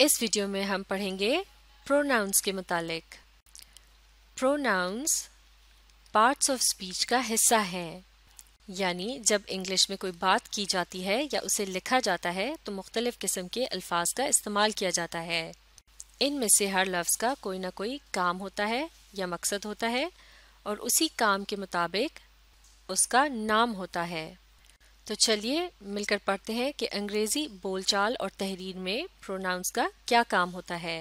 इस वीडियो में हम पढ़ेंगे प्रोनाउंस के मुतालिक प्रोनाउंस पार्ट्स ऑफ स्पीच का हिस्सा हैं यानी जब इंग्लिश में कोई बात की जाती है या उसे लिखा जाता है तो मुख्तलिफ़ किस्म के अल्फाज का इस्तेमाल किया जाता है इनमें से हर लफ्ज़ का कोई ना कोई काम होता है या मकसद होता है और उसी काम के मुताबिक उसका नाम होता है तो चलिए मिलकर पढ़ते हैं कि अंग्रेजी बोलचाल और तहरीर में प्रोनाउंस का क्या काम होता है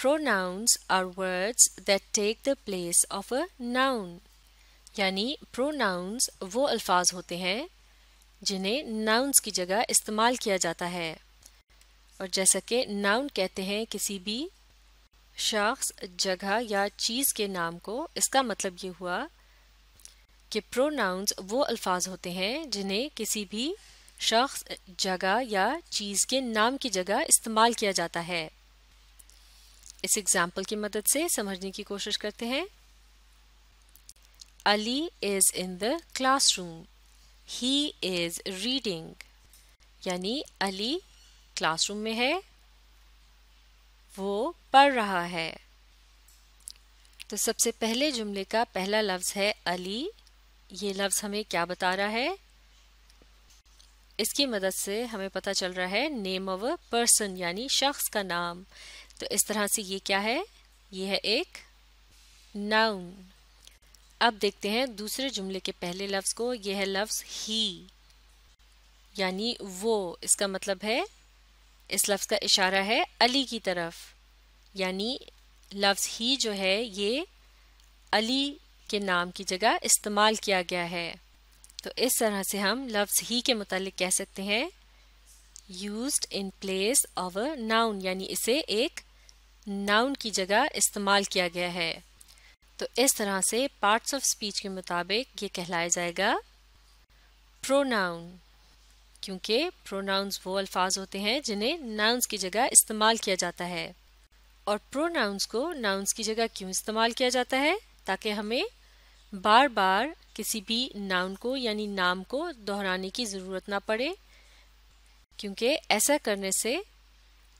pronouns are words that take the place of a noun यानी प्रोनाउंस वो अल्फाज होते हैं जिन्हें नाउन्स की जगह इस्तेमाल किया जाता है और जैसा कि नाउन कहते हैं किसी भी शख्स जगह या चीज़ के नाम को इसका मतलब ये हुआ कि प्रोनाउंस वो अल्फाज होते हैं जिन्हें किसी भी शख्स जगह या चीज़ के नाम की जगह इस्तेमाल किया जाता है इस एग्जाम्पल की मदद से समझने की कोशिश करते हैं Ali is in the classroom he is reading यानी अली क्लासरूम में है वो पढ़ रहा है तो सबसे पहले जुमले का पहला लफ्ज़ है अली ये लफ्ज़ हमें क्या बता रहा है इसकी मदद से हमें पता चल रहा है नेम ऑफ अ पर्सन यानी शख्स का नाम तो इस तरह से ये क्या है ये है एक नाउन अब देखते हैं दूसरे जुमले के पहले लफ्ज़ को यह है लफ्ज़ ही यानी वो इसका मतलब है इस लफ्ज़ का इशारा है अली की तरफ यानी लफ्ज़ ही जो है ये अली के नाम की जगह इस्तेमाल किया गया है तो इस तरह से हम लफ्ज़ ही के मुतालिक कह सकते हैं use in place of a noun यानी इसे एक नाउन की जगह इस्तेमाल किया गया है तो इस तरह से पार्ट्स ऑफ स्पीच के मुताबिक ये कहलाया जाएगा प्रोनाउन क्योंकि प्रोनाउंस वो अल्फाज होते हैं जिन्हें नाउन्स की जगह इस्तेमाल किया जाता है और प्रोनाउंस को नाउन्स की जगह क्यों इस्तेमाल किया जाता है ताकि हमें बार बार किसी भी नाउन को यानी नाम को दोहराने की ज़रूरत ना पड़े क्योंकि ऐसा करने से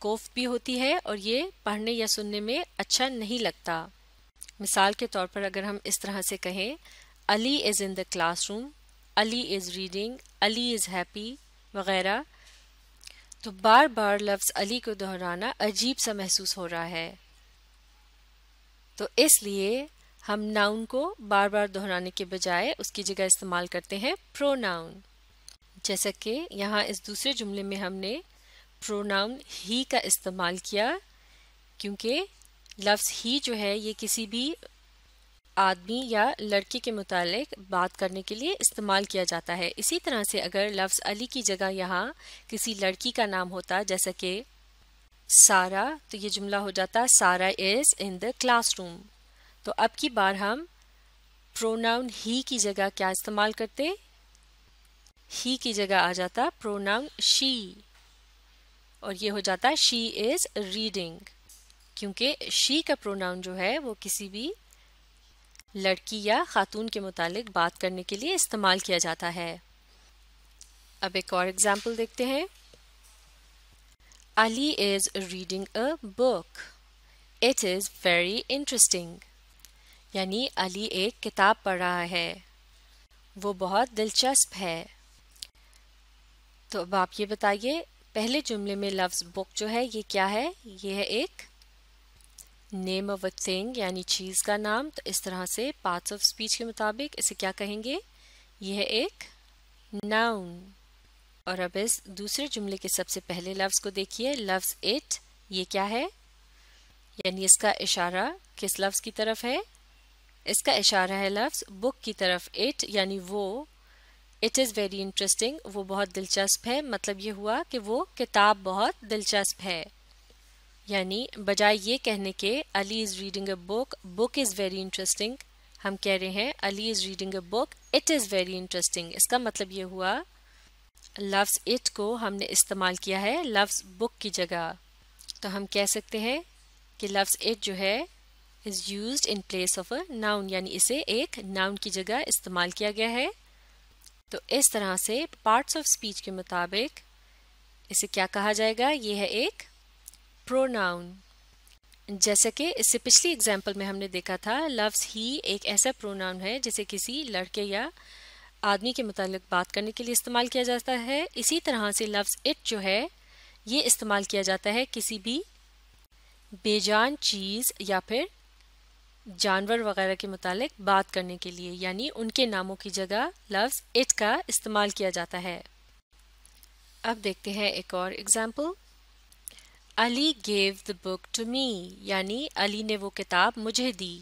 कोफ भी होती है और ये पढ़ने या सुनने में अच्छा नहीं लगता मिसाल के तौर पर अगर हम इस तरह से कहें Ali is in the classroom Ali is reading Ali is happy वगैरह तो बार बार लफ्ज़ अली को दोहराना अजीब सा महसूस हो रहा है तो इसलिए हम नाउन को बार बार दोहराने के बजाय उसकी जगह इस्तेमाल करते हैं प्रोनाउन जैसा कि यहाँ इस दूसरे जुमले में हमने प्रोनाउन ही का इस्तेमाल किया क्योंकि लफ्ज़ ही जो है ये किसी भी आदमी या लड़के के मुतालिक बात करने के लिए इस्तेमाल किया जाता है इसी तरह से अगर लफ्ज़ अली की जगह यहाँ किसी लड़की का नाम होता जैसा कि सारा तो ये जुमला हो जाता सारा इज़ इन द क्लासरूम तो अब की बार हम प्रोनाउन ही की जगह क्या इस्तेमाल करते ही की जगह आ जाता प्रोनाउन शी और ये हो जाता शी इज़ रीडिंग क्योंकि शी का प्रोनाउन जो है वो किसी भी लड़की या खातून के मुतालिक बात करने के लिए इस्तेमाल किया जाता है अब एक और एग्जाम्पल देखते हैं Ali is reading a book it is very interesting यानी अली एक किताब पढ़ रहा है वो बहुत दिलचस्प है तो अब आप ये बताइए पहले जुमले में लफ्ज़ बुक जो है ये क्या है ये है एक नेम ऑफ अ थिंग यानी चीज़ का नाम तो इस तरह से पार्ट्स ऑफ स्पीच के मुताबिक इसे क्या कहेंगे यह है एक नाउन और अब इस दूसरे जुमले के सबसे पहले लफ्ज़ को देखिए लफ्ज़ इट ये क्या है यानी इसका इशारा किस लफ्ज़ की तरफ है इसका इशारा है लफ्ज़ बुक की तरफ इट यानी वो इट इज़ वेरी इंटरेस्टिंग वो बहुत दिलचस्प है मतलब ये हुआ कि वो किताब बहुत दिलचस्प है यानी बजाय ये कहने के Ali is reading a book book is very interesting हम कह रहे हैं Ali is reading a book it is very interesting इसका मतलब ये हुआ लफ्ज़ इट को हमने इस्तेमाल किया है लफ्ज़ बुक की जगह तो हम कह सकते हैं कि लफ्ज़ इट जो है is use in place of a noun यानी इसे एक नाउन की जगह इस्तेमाल किया गया है तो इस तरह से पार्ट्स ऑफ स्पीच के मुताबिक इसे क्या कहा जाएगा ये है एक प्रोनाउन जैसे कि इससे पिछली एग्जाम्पल में हमने देखा था लव्स ही एक ऐसा प्रोनाउन है जिसे किसी लड़के या आदमी के मतलब बात करने के लिए इस्तेमाल किया जाता है इसी तरह से लव्स इट जो है ये इस्तेमाल किया जाता है किसी भी बेजान चीज़ या फिर जानवर वगैरह के मुतालिक बात करने के लिए यानी उनके नामों की जगह लफ्ज इट का इस्तेमाल किया जाता है अब देखते हैं एक और example Ali gave the book to me यानी अली ने वो किताब मुझे दी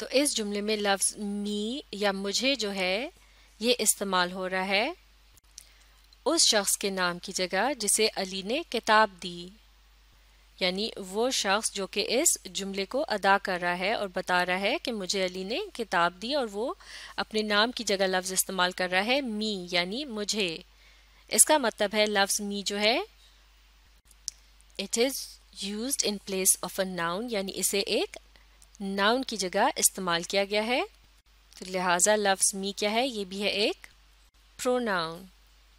तो इस जुमले में लफ्ज मी या मुझे जो है ये इस्तेमाल हो रहा है उस शख्स के नाम की जगह जिसे अली ने किताब दी यानी वो शख्स जो कि इस जुमले को अदा कर रहा है और बता रहा है कि मुझे अली ने किताब दी और वो अपने नाम की जगह लफ्ज़ इस्तेमाल कर रहा है मी यानी मुझे इसका मतलब है लफ्ज़ मी जो है it is use in place of a noun यानी इसे एक नाउन की जगह इस्तेमाल किया गया है तो लिहाजा लफ्ज़ मी क्या है ये भी है एक प्रोनाउन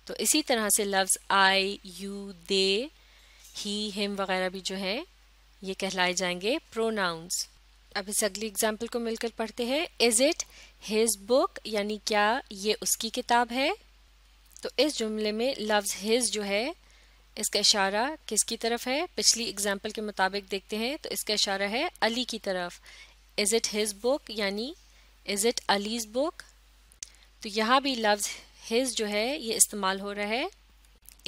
तो इसी तरह से लफ्ज़ आई यू दे ही हिम वगैरह भी जो है ये कहलाए जाएंगे प्रोनाउंस अब इस अगली एग्जाम्पल को मिलकर पढ़ते हैं इज इट हिज बुक यानी क्या ये उसकी किताब है तो इस जुमले में लफ्ज़ हिज जो है इसका इशारा किसकी तरफ है पिछली एग्जाम्पल के मुताबिक देखते हैं तो इसका इशारा है अली की तरफ इज़ इट हिज बुक यानी इज़ इट अलीज बुक तो यहाँ भी लव्स हिज जो है ये इस्तेमाल हो रहा है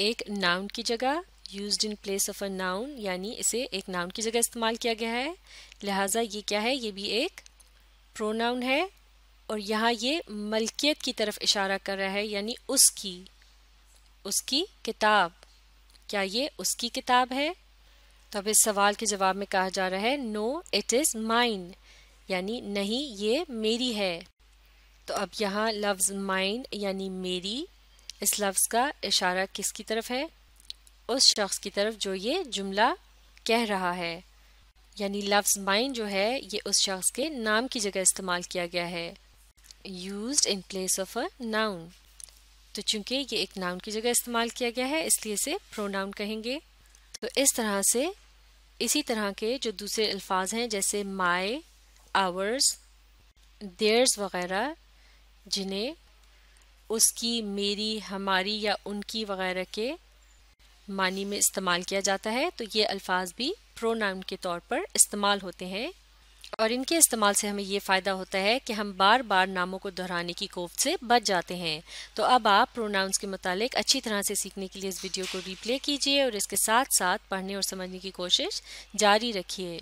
एक नाउन की जगह use in place of a noun यानी इसे एक नाउन की जगह इस्तेमाल किया गया है लिहाजा ये क्या है ये भी एक प्रोनाउन है और यहाँ ये मलकियत की तरफ इशारा कर रहा है यानी उसकी उसकी किताब क्या ये उसकी किताब है तो अब इस सवाल के जवाब में कहा जा रहा है नो इट इज़ माइन यानी नहीं ये मेरी है तो अब यहाँ लफ्ज़ माइन यानी मेरी इस लफ्ज़ का इशारा किसकी तरफ है उस शख्स की तरफ जो ये जुमला कह रहा है यानी लफ्ज़ माइंड जो है ये उस शख्स के नाम की जगह इस्तेमाल किया गया है use in place of a noun तो चूंकि ये एक नाउन की जगह इस्तेमाल किया गया है इसलिए इसे प्रोनाउन कहेंगे तो इस तरह से इसी तरह के जो दूसरे अल्फाज हैं जैसे माए आवर्स देयर्स वगैरह जिन्हें उसकी मेरी हमारी या उनकी वगैरह के मानी में इस्तेमाल किया जाता है तो ये अल्फाज भी प्रोनाउन के तौर पर इस्तेमाल होते हैं और इनके इस्तेमाल से हमें ये फ़ायदा होता है कि हम बार बार नामों को दोहराने की कोफ्त से बच जाते हैं तो अब आप प्रोनाउंस के मुतालिक अच्छी तरह से सीखने के लिए इस वीडियो को रिप्ले कीजिए और इसके साथ साथ पढ़ने और समझने की कोशिश जारी रखिए